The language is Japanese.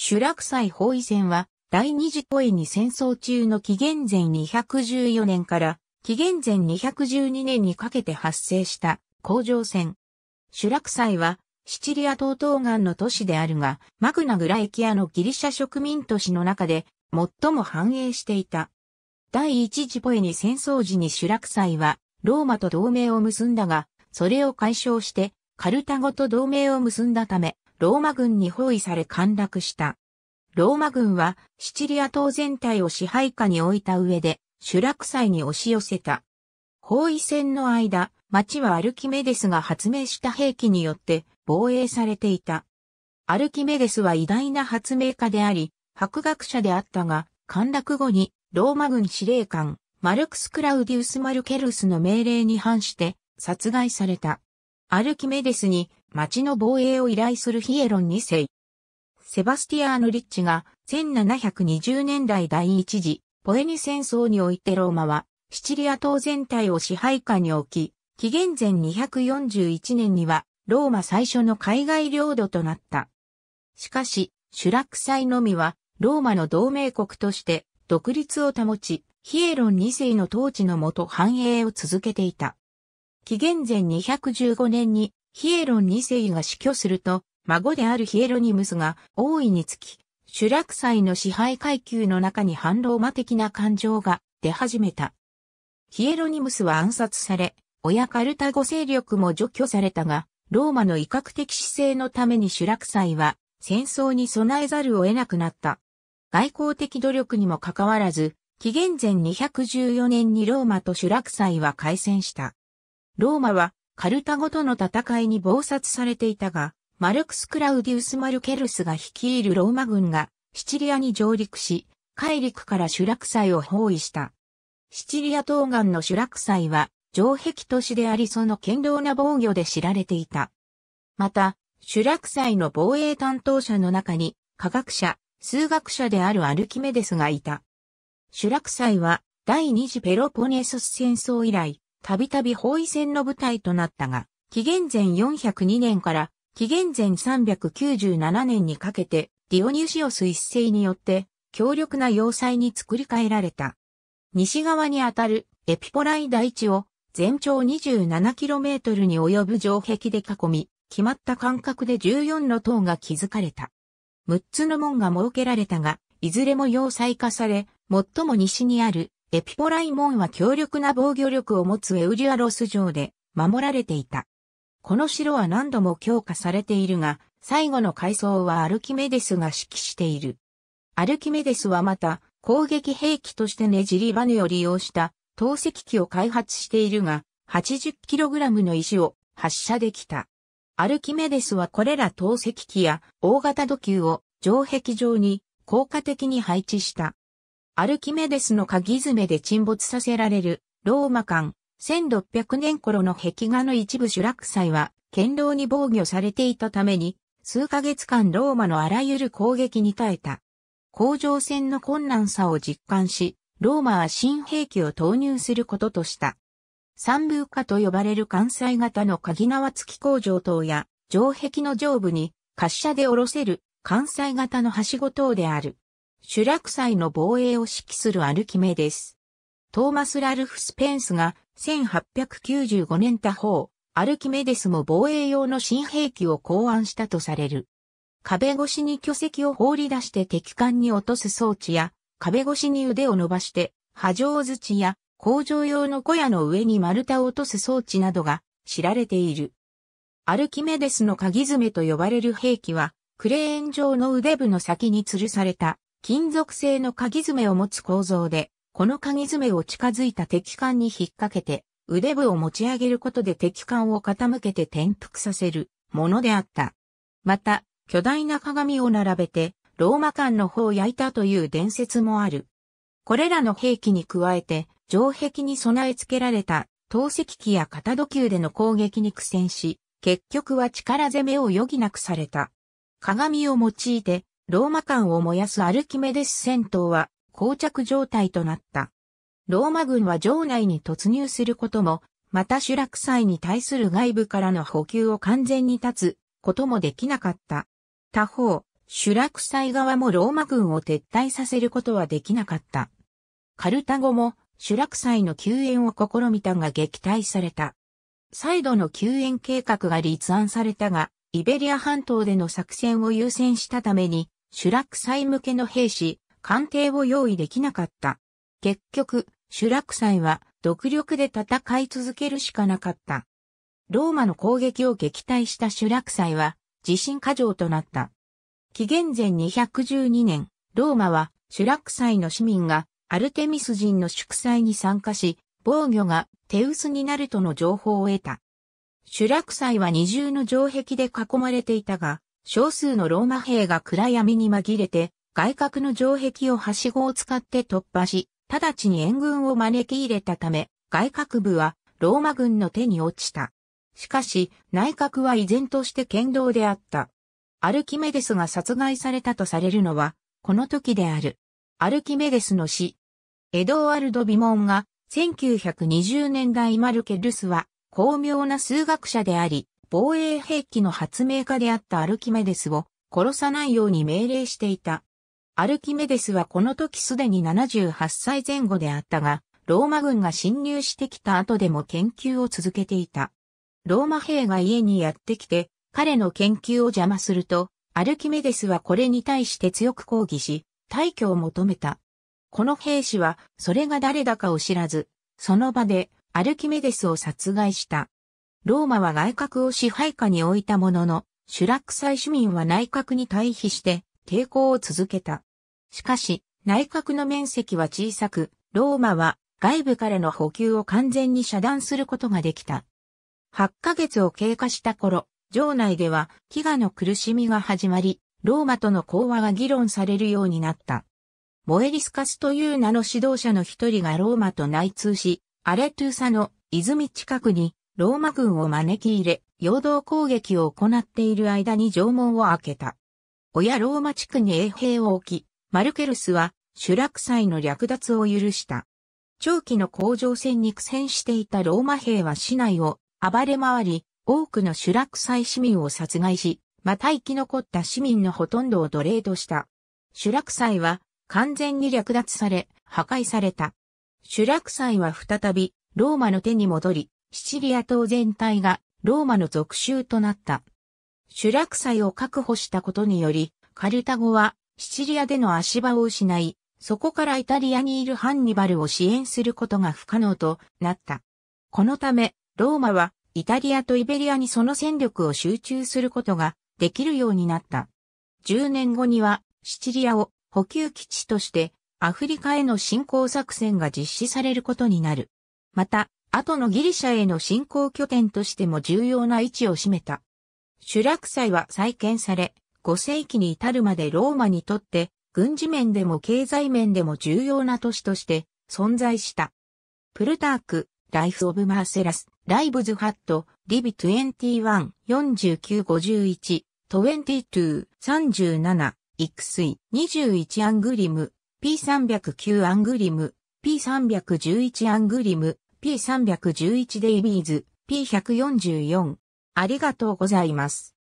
集落祭包囲戦は、第二次ポエに戦争中の紀元前214年から紀元前212年にかけて発生した工場戦。集落祭は、シチリア島東岸の都市であるが、マグナグラエキアのギリシャ植民都市の中で最も繁栄していた。第一次ポエに戦争時に集落祭は、ローマと同盟を結んだが、それを解消して、カルタゴと同盟を結んだため、ローマ軍に包囲され陥落した。ローマ軍はシチリア島全体を支配下に置いた上で主落祭に押し寄せた。包囲戦の間、町はアルキメデスが発明した兵器によって防衛されていた。アルキメデスは偉大な発明家であり、博学者であったが、陥落後にローマ軍司令官、マルクス・クラウディウス・マルケルスの命令に反して殺害された。アルキメデスに町の防衛を依頼するヒエロン2世。セバスティアーヌ・リッチが1720年代第一次ポエニ戦争においてローマはシチリア島全体を支配下に置き、紀元前241年にはローマ最初の海外領土となった。しかし、シュラクサイのみはローマの同盟国として独立を保ち、ヒエロン2世の統治のもと繁栄を続けていた。紀元前215年にヒエロン2世が死去すると、孫であるヒエロニムスが大いにつき、主落祭の支配階級の中に反ローマ的な感情が出始めた。ヒエロニムスは暗殺され、親カルタゴ勢力も除去されたが、ローマの威嚇的姿勢のために主落祭は戦争に備えざるを得なくなった。外交的努力にもかかわらず、紀元前214年にローマと主落祭は開戦した。ローマはカルタゴとの戦いに暴殺されていたが、マルクス・クラウディウス・マルケルスが率いるローマ軍がシチリアに上陸し、海陸から集落祭を包囲した。シチリア東岸の集落祭は城壁都市でありその堅牢な防御で知られていた。また、集落祭の防衛担当者の中に科学者、数学者であるアルキメデスがいた。集落祭は第二次ペロポネソス戦争以来、たびたび包囲戦の舞台となったが、紀元前402年から紀元前397年にかけて、ディオニュシオス一世によって強力な要塞に作り変えられた。西側にあたるエピポライ大地を全長 27km に及ぶ城壁で囲み、決まった間隔で14の塔が築かれた。6つの門が設けられたが、いずれも要塞化され、最も西にあるエピポライモンは強力な防御力を持つエウリアロス城で守られていた。この城は何度も強化されているが、最後の階層はアルキメデスが指揮している。アルキメデスはまた、攻撃兵器としてねじりバネを利用した投石機を開発しているが、80kg の石を発射できた。アルキメデスはこれら投石機や大型土球を城壁上に効果的に配置した。アルキメデスの鍵爪で沈没させられる、ローマ艦1600年頃の壁画の一部主落祭は、堅牢に防御されていたために、数ヶ月間ローマのあらゆる攻撃に耐えた。工場戦の困難さを実感し、ローマは新兵器を投入することとした。三分化と呼ばれる関西型の鍵縄付き工場等や、城壁の上部に滑車で下ろせる関西型のはしご等である。主落祭の防衛を指揮するアルキメです。トーマス・ラルフ・スペンスが1895年他方、アルキメデスも防衛用の新兵器を考案したとされる。壁越しに巨石を放り出して敵艦に落とす装置や、壁越しに腕を伸ばして、波状土や工場用の小屋の上に丸太を落とす装置などが知られている。アルキメデスの鍵爪と呼ばれる兵器は、クレーン状の腕部の先に吊るされた金属製の鍵爪を持つ構造で、この鍵爪を近づいた敵艦に引っ掛けて、腕部を持ち上げることで敵艦を傾けて転覆させるものであった。また、巨大な鏡を並べて、ローマ艦の方を焼いたという伝説もある。これらの兵器に加えて、城壁に備え付けられた投石機や肩土球での攻撃に苦戦し、結局は力攻めを余儀なくされた。鏡を用いてローマ艦を燃やすアルキメデス戦闘は、膠着状態となった。ローマ軍は城内に突入することも、またクサ祭に対する外部からの補給を完全に断つこともできなかった。他方、クサ祭側もローマ軍を撤退させることはできなかった。カルタゴもクサ祭の救援を試みたが撃退された。再度の救援計画が立案されたが、イベリア半島での作戦を優先したために、シュラク祭向けの兵士、艦艇を用意できなかった。結局、シュラク祭は独力で戦い続けるしかなかった。ローマの攻撃を撃退したシュラク祭は自震過剰となった。紀元前212年、ローマはシュラク祭の市民がアルテミス人の祝祭に参加し、防御が手薄になるとの情報を得た。シュラク祭は二重の城壁で囲まれていたが、少数のローマ兵が暗闇に紛れて、外角の城壁をはしごを使って突破し、直ちに援軍を招き入れたため、外角部はローマ軍の手に落ちた。しかし、内閣は依然として剣道であった。アルキメデスが殺害されたとされるのは、この時である。アルキメデスの死。エドワルド・ビモンが、1920年代マルケルスは、巧妙な数学者であり、防衛兵器の発明家であったアルキメデスを殺さないように命令していた。アルキメデスはこの時すでに78歳前後であったが、ローマ軍が侵入してきた後でも研究を続けていた。ローマ兵が家にやってきて、彼の研究を邪魔すると、アルキメデスはこれに対して強く抗議し、退去を求めた。この兵士は、それが誰だかを知らず、その場で、アルキメデスを殺害した。ローマは外郭を支配下に置いたものの、シュラックサイ市民は内閣に対比して抵抗を続けた。しかし、内閣の面積は小さく、ローマは外部からの補給を完全に遮断することができた。8ヶ月を経過した頃、城内では飢餓の苦しみが始まり、ローマとの講和が議論されるようになった。モエリスカスという名の指導者の一人がローマと内通し、アレトゥーサの泉近くにローマ軍を招き入れ、陽動攻撃を行っている間に城門を開けた。親ローマ地区に衛兵を置き、マルケルスはクサ祭の略奪を許した。長期の工場戦に苦戦していたローマ兵は市内を暴れ回り、多くのクサ祭市民を殺害し、また生き残った市民のほとんどを奴隷とした。クサ祭は完全に略奪され、破壊された。クサ祭は再びローマの手に戻り、シチリア島全体がローマの属州となった。主落祭を確保したことにより、カルタゴはシチリアでの足場を失い、そこからイタリアにいるハンニバルを支援することが不可能となった。このため、ローマはイタリアとイベリアにその戦力を集中することができるようになった。10年後にはシチリアを補給基地としてアフリカへの侵攻作戦が実施されることになる。また、後のギリシャへの進行拠点としても重要な位置を占めた。シュラク祭は再建され、5世紀に至るまでローマにとって軍事面でも経済面でも重要な都市として存在した。プルターク、ライフ・オブ・マーセラス、ライブズ・ハット、リビ21、4951、22、37、イクスイ、21アングリム、P309 アングリム、P311 アングリム、P311 デイビーズ、P144。ありがとうございます。